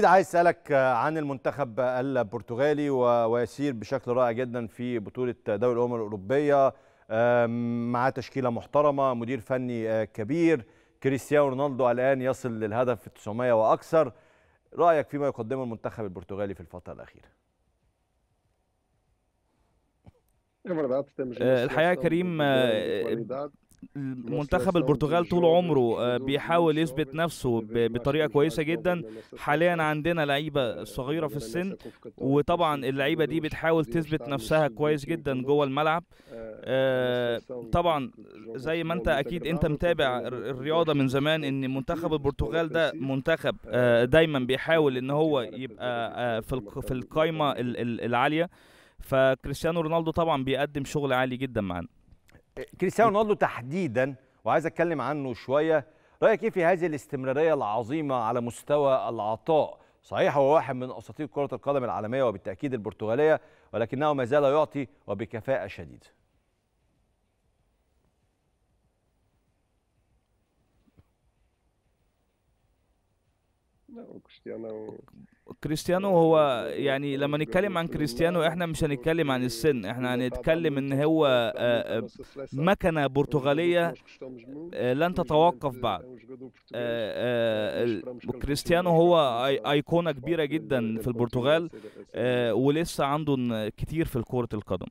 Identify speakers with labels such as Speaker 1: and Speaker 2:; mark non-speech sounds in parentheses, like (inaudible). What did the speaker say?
Speaker 1: أكيد عايز أسألك عن المنتخب البرتغالي ويسير بشكل رائع جدا في بطولة دوري الأمم الأوروبية مع تشكيلة محترمة مدير فني آه، كبير كريستيانو رونالدو الآن يصل للهدف 900 وأكثر رأيك فيما يقدمه المنتخب البرتغالي في الفترة الأخيرة (laughs) الحقيقة كريم آه، منتخب
Speaker 2: البرتغال طول عمره آه، بيحاول يثبت نفسه بطريقه كويسه جدا حاليا عندنا لعيبه صغيره في السن وطبعا اللعيبه دي بتحاول تثبت نفسها كويس جدا جوه الملعب آه، آه، طبعا زي ما انت اكيد انت متابع الرياضه من زمان ان منتخب البرتغال ده منتخب دايما بيحاول ان هو يبقى في القايمه العاليه فكريستيانو رونالدو
Speaker 1: طبعا بيقدم شغل عالي جدا معانا كريستيانو رونالدو تحديدا وعايز اتكلم عنه شويه رايك ايه في هذه الاستمراريه العظيمه على مستوى العطاء صحيح هو واحد من اساطير كره القدم العالميه وبالتاكيد البرتغاليه ولكنه ما زال يعطي وبكفاءه شديده لا كريستيانو
Speaker 2: كريستيانو هو يعني لما نتكلم عن كريستيانو احنا مش هنتكلم عن السن احنا هنتكلم ان هو آه، آه، مكنه برتغاليه آه، لن تتوقف بعد كريستيانو هو ايقونه كبيره جدا في البرتغال ولسه عنده كتير في كره القدم